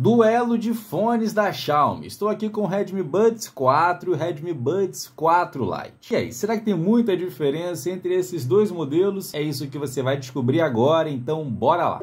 Duelo de fones da Xiaomi. Estou aqui com o Redmi Buds 4 e o Redmi Buds 4 Lite. E aí, será que tem muita diferença entre esses dois modelos? É isso que você vai descobrir agora, então bora lá!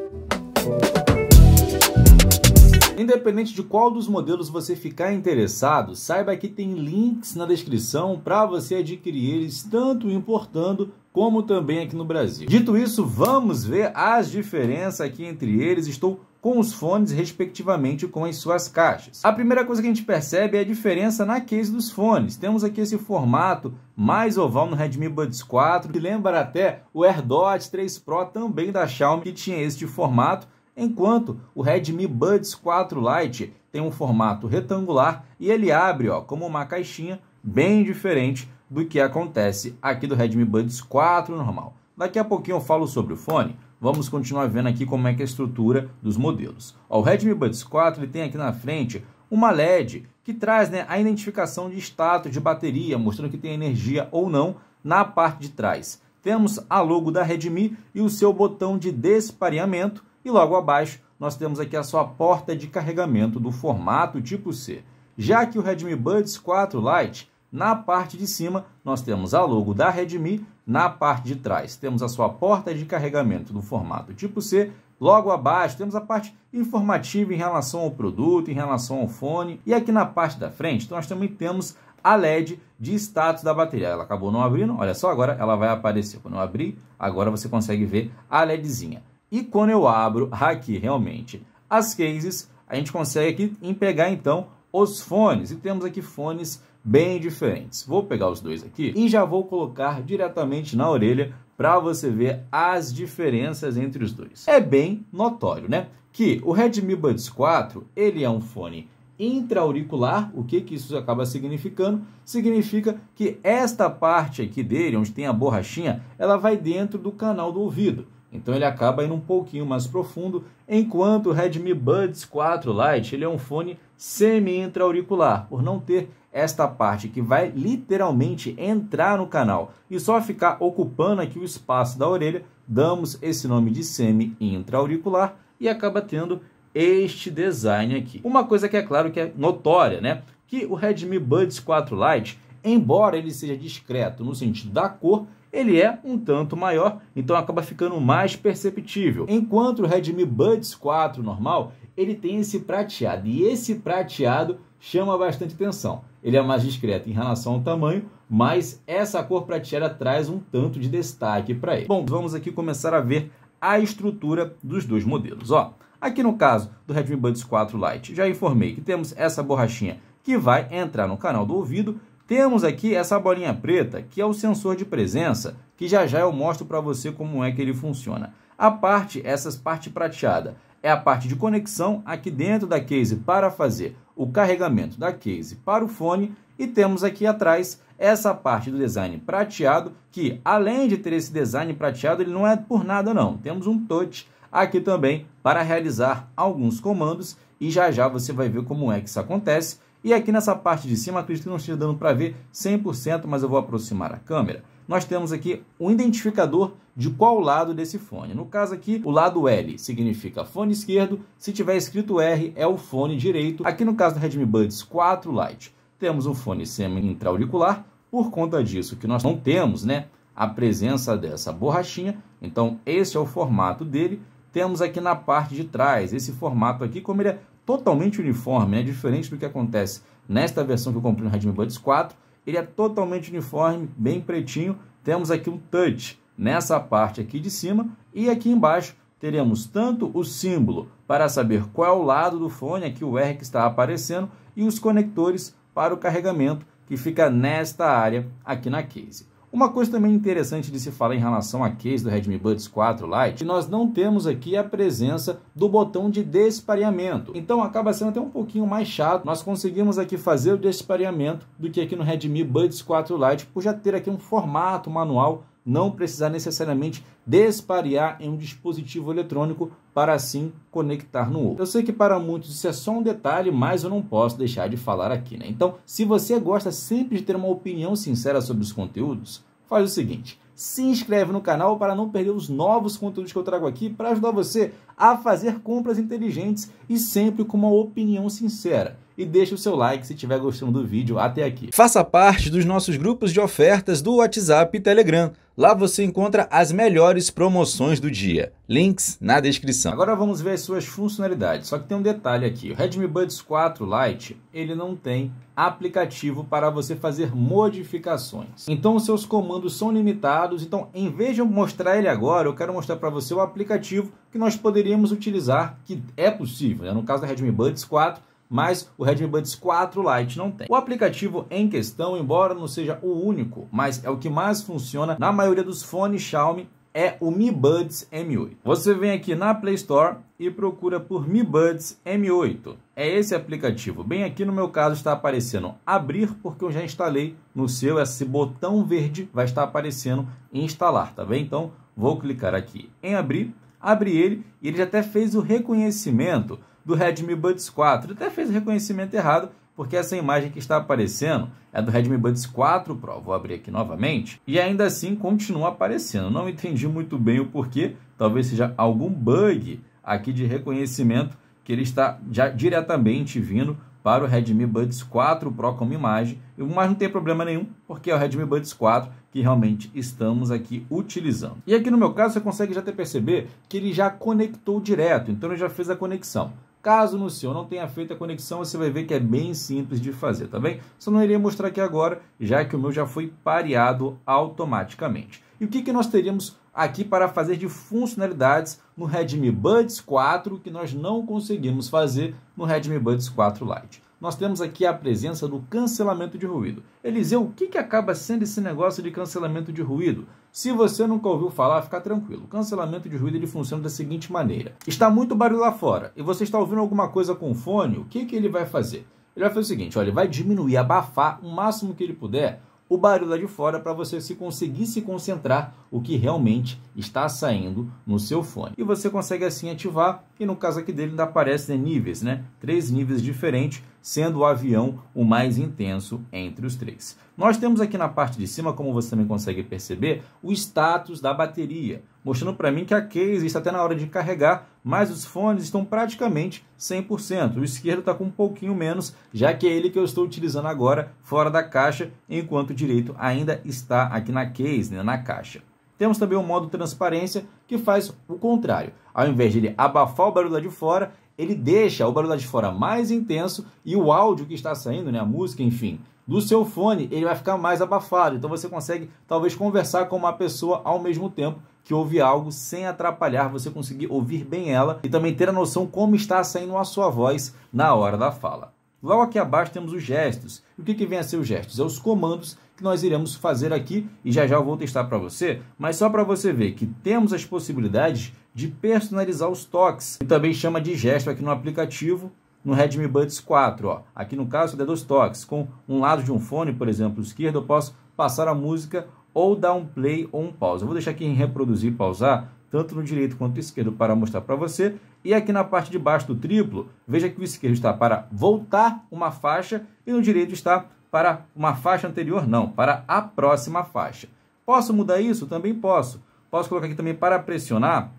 Independente de qual dos modelos você ficar interessado, saiba que tem links na descrição para você adquirir eles tanto importando como também aqui no Brasil. Dito isso, vamos ver as diferenças aqui entre eles. Estou com os fones, respectivamente, com as suas caixas. A primeira coisa que a gente percebe é a diferença na case dos fones. Temos aqui esse formato mais oval no Redmi Buds 4, que lembra até o AirDot 3 Pro também da Xiaomi, que tinha este formato, enquanto o Redmi Buds 4 Lite tem um formato retangular e ele abre ó, como uma caixinha bem diferente do que acontece aqui do Redmi Buds 4 normal. Daqui a pouquinho eu falo sobre o fone, vamos continuar vendo aqui como é que é a estrutura dos modelos. Ó, o Redmi Buds 4 ele tem aqui na frente uma LED que traz né, a identificação de status de bateria, mostrando que tem energia ou não na parte de trás. Temos a logo da Redmi e o seu botão de despareamento e logo abaixo nós temos aqui a sua porta de carregamento do formato tipo C. Já que o Redmi Buds 4 Lite, na parte de cima nós temos a logo da Redmi na parte de trás, temos a sua porta de carregamento no formato tipo C. Logo abaixo, temos a parte informativa em relação ao produto, em relação ao fone. E aqui na parte da frente, então, nós também temos a LED de status da bateria. Ela acabou não abrindo, olha só, agora ela vai aparecer. Quando eu abrir, agora você consegue ver a LEDzinha. E quando eu abro aqui realmente as cases, a gente consegue aqui pegar então os fones. E temos aqui fones bem diferentes. Vou pegar os dois aqui e já vou colocar diretamente na orelha para você ver as diferenças entre os dois. É bem notório, né? Que o Redmi Buds 4, ele é um fone intraauricular, o que, que isso acaba significando? Significa que esta parte aqui dele, onde tem a borrachinha, ela vai dentro do canal do ouvido. Então ele acaba indo um pouquinho mais profundo, enquanto o Redmi Buds 4 Lite ele é um fone semi-intra-auricular, por não ter esta parte que vai literalmente entrar no canal e só ficar ocupando aqui o espaço da orelha, damos esse nome de semi-intra-auricular e acaba tendo este design aqui. Uma coisa que é claro que é notória, né? Que o Redmi Buds 4 Lite, embora ele seja discreto no sentido da cor, ele é um tanto maior, então acaba ficando mais perceptível. Enquanto o Redmi Buds 4 normal, ele tem esse prateado, e esse prateado chama bastante atenção. Ele é mais discreto em relação ao tamanho, mas essa cor prateada traz um tanto de destaque para ele. Bom, vamos aqui começar a ver a estrutura dos dois modelos. Ó, aqui no caso do Redmi Buds 4 Lite, já informei que temos essa borrachinha que vai entrar no canal do ouvido temos aqui essa bolinha preta, que é o sensor de presença, que já já eu mostro para você como é que ele funciona. A parte, essas parte prateada, é a parte de conexão aqui dentro da case para fazer o carregamento da case para o fone e temos aqui atrás essa parte do design prateado, que além de ter esse design prateado, ele não é por nada não. Temos um touch aqui também para realizar alguns comandos e já já você vai ver como é que isso acontece. E aqui nessa parte de cima, acredito que não esteja dando para ver 100%, mas eu vou aproximar a câmera. Nós temos aqui um identificador de qual lado desse fone. No caso aqui, o lado L significa fone esquerdo, se tiver escrito R é o fone direito. Aqui no caso do Redmi Buds 4 Lite, temos um fone semi-intra-auricular. Por conta disso que nós não temos, né, a presença dessa borrachinha, então esse é o formato dele. Temos aqui na parte de trás esse formato aqui, como ele é totalmente uniforme, né? diferente do que acontece nesta versão que eu comprei no Redmi Buds 4. Ele é totalmente uniforme, bem pretinho. Temos aqui um touch nessa parte aqui de cima e aqui embaixo teremos tanto o símbolo para saber qual é o lado do fone, aqui o R que está aparecendo, e os conectores para o carregamento que fica nesta área aqui na case. Uma coisa também interessante de se falar em relação à case do Redmi Buds 4 Lite, nós não temos aqui a presença do botão de despareamento. Então acaba sendo até um pouquinho mais chato. Nós conseguimos aqui fazer o despareamento do que aqui no Redmi Buds 4 Lite, por já ter aqui um formato manual não precisar necessariamente desparear em um dispositivo eletrônico para assim conectar no outro. Eu sei que para muitos isso é só um detalhe, mas eu não posso deixar de falar aqui, né? Então, se você gosta sempre de ter uma opinião sincera sobre os conteúdos, faz o seguinte: se inscreve no canal para não perder os novos conteúdos que eu trago aqui para ajudar você a fazer compras inteligentes e sempre com uma opinião sincera e deixe o seu like se estiver gostando do vídeo até aqui. Faça parte dos nossos grupos de ofertas do WhatsApp e Telegram. Lá você encontra as melhores promoções do dia. Links na descrição. Agora vamos ver as suas funcionalidades. Só que tem um detalhe aqui. O Redmi Buds 4 Lite, ele não tem aplicativo para você fazer modificações. Então os seus comandos são limitados. Então, em vez de eu mostrar ele agora, eu quero mostrar para você o aplicativo que nós poderíamos utilizar, que é possível. Né? No caso da Redmi Buds 4, mas o Redmi Buds 4 Lite não tem. O aplicativo em questão, embora não seja o único, mas é o que mais funciona na maioria dos fones Xiaomi, é o Mi Buds M8. Você vem aqui na Play Store e procura por Mi Buds M8. É esse aplicativo. Bem aqui no meu caso está aparecendo abrir porque eu já instalei no seu esse botão verde vai estar aparecendo instalar, tá bem? Então vou clicar aqui em abrir, abrir ele e ele já até fez o reconhecimento do Redmi Buds 4. Ele até fez o reconhecimento errado, porque essa imagem que está aparecendo é do Redmi Buds 4 Pro. Vou abrir aqui novamente e ainda assim continua aparecendo. Não entendi muito bem o porquê, talvez seja algum bug aqui de reconhecimento que ele está já diretamente vindo para o Redmi Buds 4 Pro como imagem, mas não tem problema nenhum, porque é o Redmi Buds 4 que realmente estamos aqui utilizando. E aqui no meu caso, você consegue já ter perceber que ele já conectou direto, então ele já fez a conexão. Caso no seu não tenha feito a conexão, você vai ver que é bem simples de fazer, tá bem? Só não iria mostrar aqui agora, já que o meu já foi pareado automaticamente. E o que, que nós teríamos aqui para fazer de funcionalidades no Redmi Buds 4 que nós não conseguimos fazer no Redmi Buds 4 Lite? Nós temos aqui a presença do cancelamento de ruído. Eliseu, o que, que acaba sendo esse negócio de cancelamento de ruído? Se você nunca ouviu falar, fica tranquilo. O cancelamento de ruído ele funciona da seguinte maneira. Está muito barulho lá fora e você está ouvindo alguma coisa com o fone, o que, que ele vai fazer? Ele vai fazer o seguinte, olha, ele vai diminuir, abafar o máximo que ele puder o barulho lá de fora para você se conseguir se concentrar o que realmente está saindo no seu fone. E você consegue assim ativar, e no caso aqui dele ainda aparece né, níveis, né? Três níveis diferentes sendo o avião o mais intenso entre os três. Nós temos aqui na parte de cima, como você também consegue perceber, o status da bateria, mostrando para mim que a case está até na hora de carregar, mas os fones estão praticamente 100%. O esquerdo está com um pouquinho menos, já que é ele que eu estou utilizando agora fora da caixa, enquanto o direito ainda está aqui na case, né, na caixa. Temos também o modo transparência, que faz o contrário. Ao invés de ele abafar o barulho lá de fora, ele deixa o barulho lá de fora mais intenso e o áudio que está saindo, né, a música, enfim, do seu fone, ele vai ficar mais abafado. Então você consegue talvez conversar com uma pessoa ao mesmo tempo que ouve algo sem atrapalhar, você conseguir ouvir bem ela e também ter a noção como está saindo a sua voz na hora da fala. Logo aqui abaixo temos os gestos. O que, que vem a ser os gestos? É os comandos que nós iremos fazer aqui e já já eu vou testar para você, mas só para você ver que temos as possibilidades de personalizar os toques, que também chama de gesto aqui no aplicativo, no Redmi Buds 4. Ó. Aqui no caso, é dois toques. Com um lado de um fone, por exemplo, esquerdo, eu posso passar a música ou dar um play ou um pause. Eu vou deixar aqui em reproduzir e pausar, tanto no direito quanto no esquerdo, para mostrar para você. E aqui na parte de baixo do triplo, veja que o esquerdo está para voltar uma faixa e no direito está para uma faixa anterior, não, para a próxima faixa. Posso mudar isso? Também posso. Posso colocar aqui também para pressionar,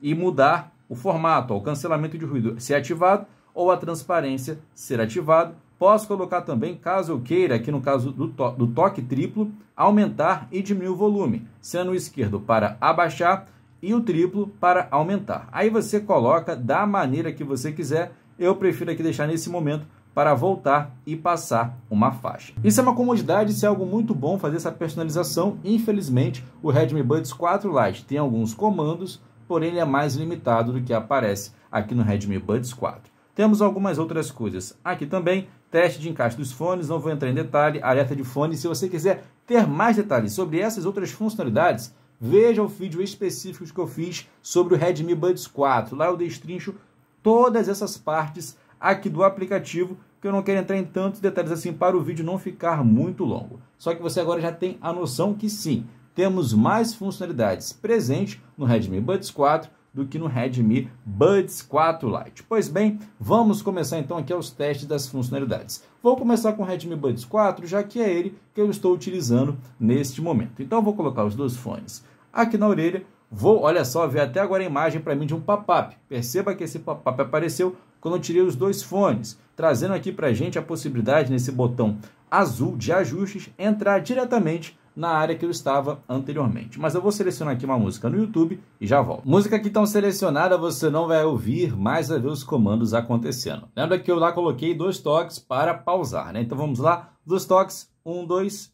e mudar o formato, ó, o cancelamento de ruído ser ativado ou a transparência ser ativado. Posso colocar também, caso eu queira, aqui no caso do, to do toque triplo, aumentar e diminuir o volume, sendo o esquerdo para abaixar e o triplo para aumentar. Aí você coloca da maneira que você quiser. Eu prefiro aqui deixar nesse momento para voltar e passar uma faixa. Isso é uma comodidade, isso é algo muito bom fazer essa personalização. Infelizmente, o Redmi Buds 4 Lite tem alguns comandos porém ele é mais limitado do que aparece aqui no Redmi Buds 4. Temos algumas outras coisas aqui também, teste de encaixe dos fones, não vou entrar em detalhe, alerta de fone, se você quiser ter mais detalhes sobre essas outras funcionalidades, veja o vídeo específico que eu fiz sobre o Redmi Buds 4, lá eu destrincho todas essas partes aqui do aplicativo que eu não quero entrar em tantos detalhes assim para o vídeo não ficar muito longo. Só que você agora já tem a noção que sim, temos mais funcionalidades presentes no Redmi Buds 4 do que no Redmi Buds 4 Lite. Pois bem, vamos começar então aqui aos testes das funcionalidades. Vou começar com o Redmi Buds 4, já que é ele que eu estou utilizando neste momento. Então vou colocar os dois fones aqui na orelha, vou, olha só, ver até agora a imagem para mim de um pop-up. Perceba que esse pop-up apareceu quando eu tirei os dois fones, trazendo aqui para a gente a possibilidade nesse botão azul de ajustes entrar diretamente na área que eu estava anteriormente. Mas eu vou selecionar aqui uma música no YouTube e já volto. Música que estão selecionada você não vai ouvir, mas vai ver os comandos acontecendo. Lembra que eu lá coloquei dois toques para pausar, né? Então vamos lá, dois toques, um, dois,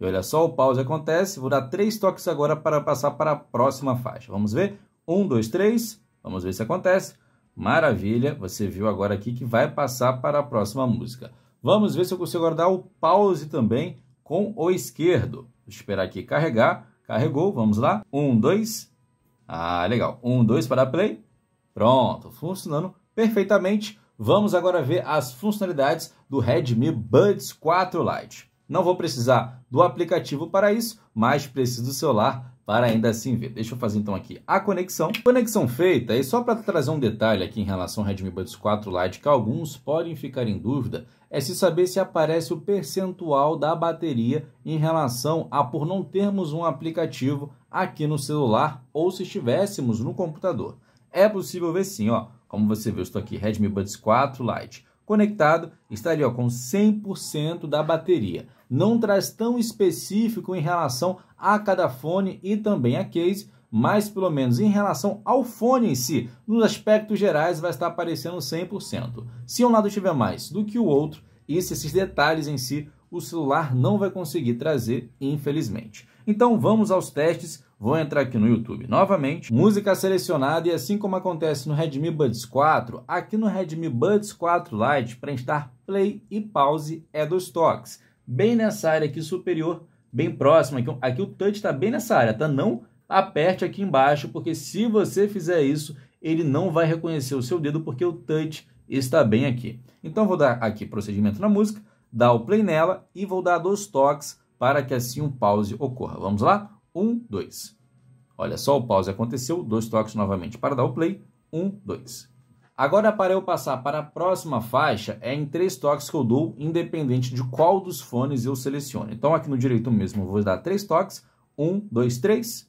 e olha só, o pause acontece. Vou dar três toques agora para passar para a próxima faixa. Vamos ver? Um, dois, três. Vamos ver se acontece. Maravilha, você viu agora aqui que vai passar para a próxima música. Vamos ver se eu consigo agora dar o pause também com o esquerdo. Vou esperar aqui carregar. Carregou, vamos lá. Um, dois. Ah, legal. Um, dois para play. Pronto, funcionando perfeitamente. Vamos agora ver as funcionalidades do Redmi Buds 4 Lite. Não vou precisar do aplicativo para isso, mas preciso do celular para ainda assim ver. Deixa eu fazer então aqui a conexão. Conexão feita, e só para trazer um detalhe aqui em relação ao Redmi Buds 4 Lite, que alguns podem ficar em dúvida, é se saber se aparece o percentual da bateria em relação a por não termos um aplicativo aqui no celular ou se estivéssemos no computador. É possível ver sim, ó. Como você vê, eu estou aqui, Redmi Buds 4 Lite conectado, estaria ó, com 100% da bateria. Não traz tão específico em relação a cada fone e também a case, mas pelo menos em relação ao fone em si, nos aspectos gerais vai estar aparecendo 100%. Se um lado tiver mais do que o outro, esses detalhes em si, o celular não vai conseguir trazer, infelizmente. Então vamos aos testes, vou entrar aqui no YouTube novamente, música selecionada e assim como acontece no Redmi Buds 4, aqui no Redmi Buds 4 Lite, para instar play e pause é dos toques, bem nessa área aqui superior bem próximo. Aqui, aqui o touch está bem nessa área, tá? Não aperte aqui embaixo, porque se você fizer isso, ele não vai reconhecer o seu dedo, porque o touch está bem aqui. Então, vou dar aqui procedimento na música, dar o play nela e vou dar dois toques para que assim um pause ocorra. Vamos lá? Um, dois. Olha só, o pause aconteceu, dois toques novamente para dar o play. Um, dois. Agora, para eu passar para a próxima faixa, é em três toques que eu dou, independente de qual dos fones eu seleciono. Então, aqui no direito mesmo, eu vou dar três toques. Um, dois, três.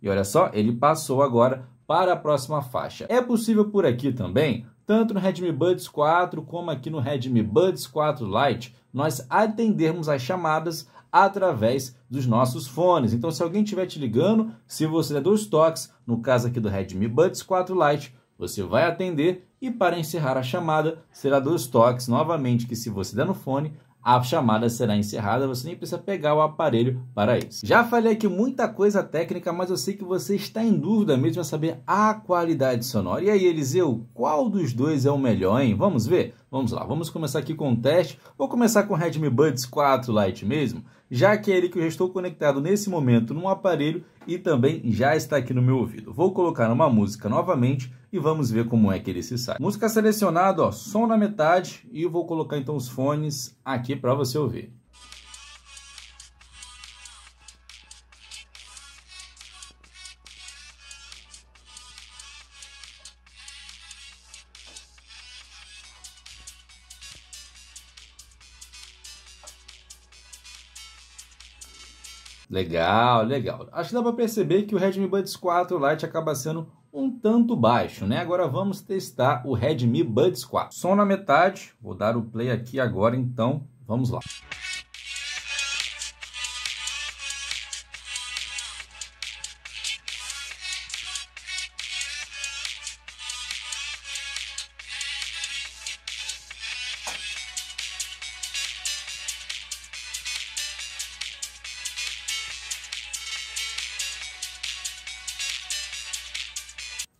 E olha só, ele passou agora para a próxima faixa. É possível por aqui também, tanto no Redmi Buds 4 como aqui no Redmi Buds 4 Lite, nós atendermos as chamadas através dos nossos fones. Então, se alguém estiver te ligando, se você der dois toques, no caso aqui do Redmi Buds 4 Lite, você vai atender e para encerrar a chamada, será dois toques novamente que se você der no fone, a chamada será encerrada, você nem precisa pegar o aparelho para isso. Já falei aqui muita coisa técnica, mas eu sei que você está em dúvida mesmo a saber a qualidade sonora. E aí, Eliseu, qual dos dois é o melhor, hein? Vamos ver? Vamos lá, vamos começar aqui com o teste. Vou começar com o Redmi Buds 4 Lite mesmo, já que é ele que eu estou conectado nesse momento num aparelho e também já está aqui no meu ouvido. Vou colocar uma música novamente e vamos ver como é que ele se sai. Música selecionada, ó, som na metade e vou colocar então os fones aqui para você ouvir. Legal, legal. Acho que dá para perceber que o Redmi Buds 4 Lite acaba sendo um tanto baixo, né? Agora vamos testar o Redmi Buds 4. Som na metade, vou dar o play aqui agora então, vamos lá.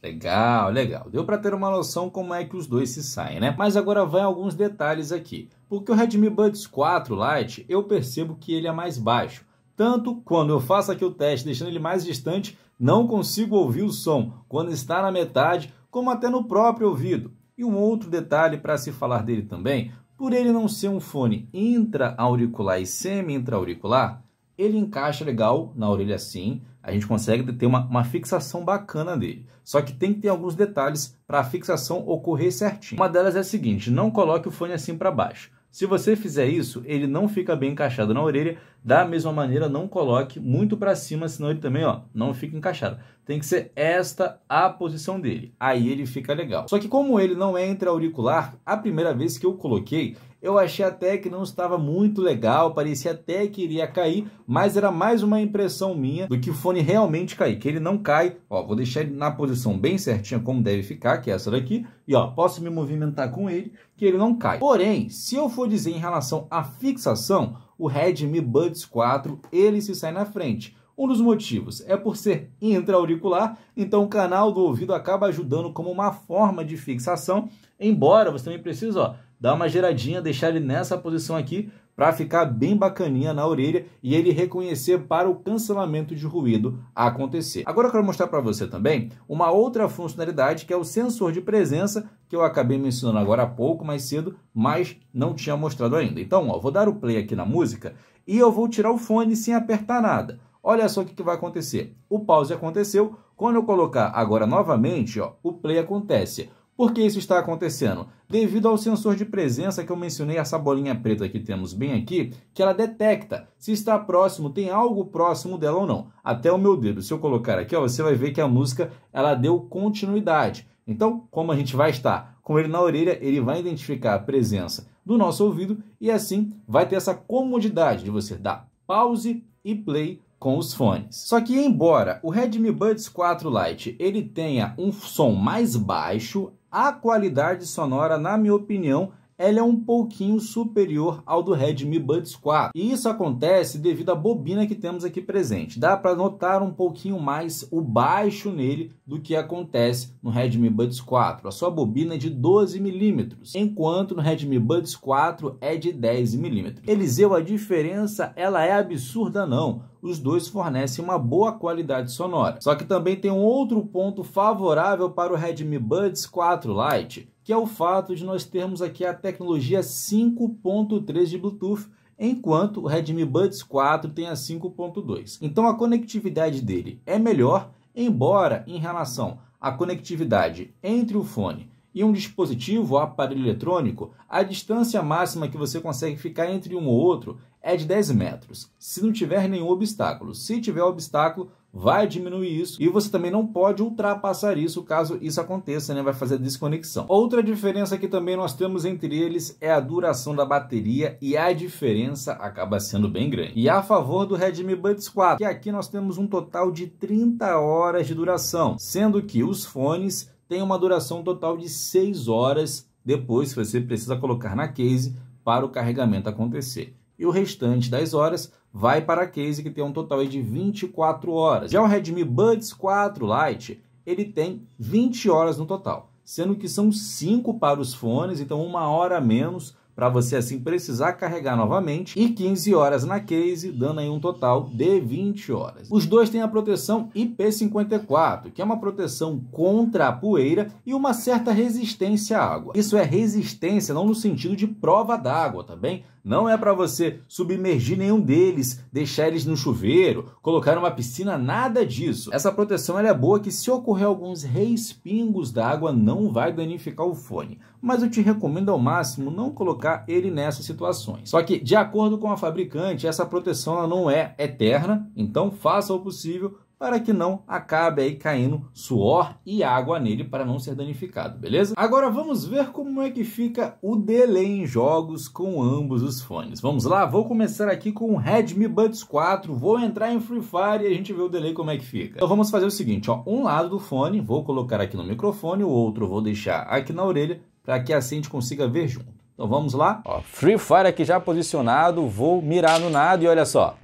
Legal, legal. Deu para ter uma noção como é que os dois se saem, né? Mas agora vai alguns detalhes aqui. Porque o Redmi Buds 4 Lite, eu percebo que ele é mais baixo. Tanto quando eu faço aqui o teste deixando ele mais distante, não consigo ouvir o som quando está na metade, como até no próprio ouvido. E um outro detalhe para se falar dele também, por ele não ser um fone intra-auricular e semi-intra-auricular, ele encaixa legal na orelha assim, a gente consegue ter uma, uma fixação bacana dele. Só que tem que ter alguns detalhes para a fixação ocorrer certinho. Uma delas é a seguinte, não coloque o fone assim para baixo. Se você fizer isso, ele não fica bem encaixado na orelha. Da mesma maneira, não coloque muito para cima, senão ele também ó, não fica encaixado. Tem que ser esta a posição dele. Aí ele fica legal. Só que como ele não é intra auricular, a primeira vez que eu coloquei, eu achei até que não estava muito legal, parecia até que iria cair, mas era mais uma impressão minha do que o fone realmente cair, que ele não cai. Ó, vou deixar ele na posição bem certinha como deve ficar, que é essa daqui, e ó, posso me movimentar com ele, que ele não cai. Porém, se eu for dizer em relação à fixação, o Redmi Buds 4, ele se sai na frente. Um dos motivos é por ser intra-auricular, então o canal do ouvido acaba ajudando como uma forma de fixação, embora você também precise ó, dar uma geradinha, deixar ele nessa posição aqui para ficar bem bacaninha na orelha e ele reconhecer para o cancelamento de ruído acontecer. Agora eu quero mostrar para você também uma outra funcionalidade que é o sensor de presença que eu acabei mencionando agora há pouco, mais cedo, mas não tinha mostrado ainda. Então, ó, vou dar o play aqui na música e eu vou tirar o fone sem apertar nada. Olha só o que, que vai acontecer. O pause aconteceu. Quando eu colocar agora novamente, ó, o play acontece. Por que isso está acontecendo? Devido ao sensor de presença que eu mencionei, essa bolinha preta que temos bem aqui, que ela detecta se está próximo, tem algo próximo dela ou não. Até o meu dedo, se eu colocar aqui, ó, você vai ver que a música ela deu continuidade. Então, como a gente vai estar com ele na orelha, ele vai identificar a presença do nosso ouvido e assim vai ter essa comodidade de você dar pause e play com os fones. Só que embora o Redmi Buds 4 Lite ele tenha um som mais baixo, a qualidade sonora, na minha opinião, ela é um pouquinho superior ao do Redmi Buds 4. E isso acontece devido à bobina que temos aqui presente. Dá para notar um pouquinho mais o baixo nele do que acontece no Redmi Buds 4. A sua bobina é de 12 mm, enquanto no Redmi Buds 4 é de 10 mm. Eliseu, a diferença ela é absurda não os dois fornecem uma boa qualidade sonora. Só que também tem um outro ponto favorável para o Redmi Buds 4 Lite, que é o fato de nós termos aqui a tecnologia 5.3 de Bluetooth, enquanto o Redmi Buds 4 tem a 5.2. Então a conectividade dele é melhor Embora, em relação à conectividade entre o fone e um dispositivo ou aparelho eletrônico, a distância máxima que você consegue ficar entre um ou outro é de 10 metros, se não tiver nenhum obstáculo. Se tiver obstáculo, vai diminuir isso e você também não pode ultrapassar isso caso isso aconteça, né? Vai fazer desconexão. Outra diferença que também nós temos entre eles é a duração da bateria e a diferença acaba sendo bem grande. E a favor do Redmi Buds 4, que aqui nós temos um total de 30 horas de duração, sendo que os fones têm uma duração total de 6 horas depois que você precisa colocar na case para o carregamento acontecer. E o restante das horas vai para a case que tem um total de 24 horas. Já o Redmi Buds 4 Lite, ele tem 20 horas no total, sendo que são 5 para os fones, então uma hora a menos para você assim precisar carregar novamente, e 15 horas na case, dando aí um total de 20 horas. Os dois têm a proteção IP54, que é uma proteção contra a poeira e uma certa resistência à água. Isso é resistência não no sentido de prova d'água, tá bem? Não é para você submergir nenhum deles, deixar eles no chuveiro, colocar uma piscina, nada disso. Essa proteção é boa que se ocorrer alguns respingos d'água não vai danificar o fone, mas eu te recomendo ao máximo não colocar colocar ele nessas situações. Só que, de acordo com a fabricante, essa proteção não é eterna, então faça o possível para que não acabe aí caindo suor e água nele para não ser danificado, beleza? Agora vamos ver como é que fica o delay em jogos com ambos os fones. Vamos lá? Vou começar aqui com o Redmi Buds 4, vou entrar em Free Fire e a gente vê o delay como é que fica. Então vamos fazer o seguinte, ó, um lado do fone vou colocar aqui no microfone, o outro vou deixar aqui na orelha para que assim a gente consiga ver junto. Então vamos lá? Ó, Free Fire aqui já posicionado, vou mirar no nada e olha só.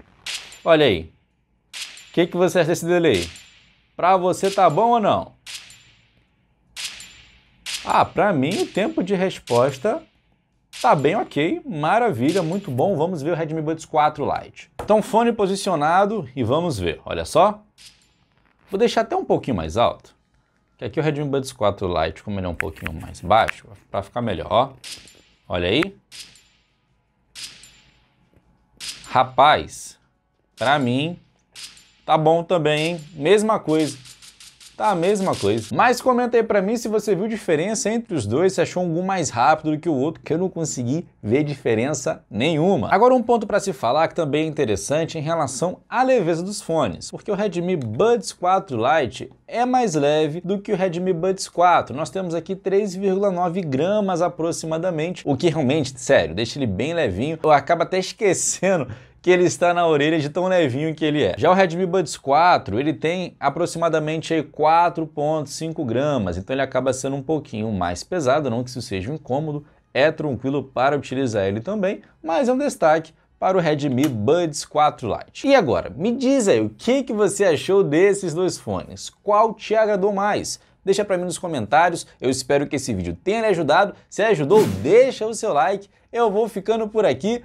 Olha aí. O que, que você acha desse delay? Pra você tá bom ou não? Ah, pra mim o tempo de resposta tá bem ok, maravilha, muito bom. Vamos ver o Redmi Buds 4 Lite. Então fone posicionado e vamos ver, olha só. Vou deixar até um pouquinho mais alto. Que aqui o Redmi Buds 4 Lite, como ele é um pouquinho mais baixo, para ficar melhor, ó. Olha aí. Rapaz, para mim tá bom também, hein? Mesma coisa tá a mesma coisa. Mas comenta aí pra mim se você viu diferença entre os dois, se achou um mais rápido do que o outro, que eu não consegui ver diferença nenhuma. Agora um ponto para se falar que também é interessante em relação à leveza dos fones, porque o Redmi Buds 4 Lite é mais leve do que o Redmi Buds 4. Nós temos aqui 3,9 gramas aproximadamente, o que realmente, sério, deixa ele bem levinho. Eu acabo até esquecendo que ele está na orelha de tão levinho que ele é. Já o Redmi Buds 4, ele tem aproximadamente 4.5 gramas, então ele acaba sendo um pouquinho mais pesado, não que isso seja um incômodo, é tranquilo para utilizar ele também, mas é um destaque para o Redmi Buds 4 Lite. E agora, me diz aí, o que, que você achou desses dois fones? Qual te agradou mais? Deixa para mim nos comentários, eu espero que esse vídeo tenha lhe ajudado. Se ajudou, deixa o seu like. Eu vou ficando por aqui.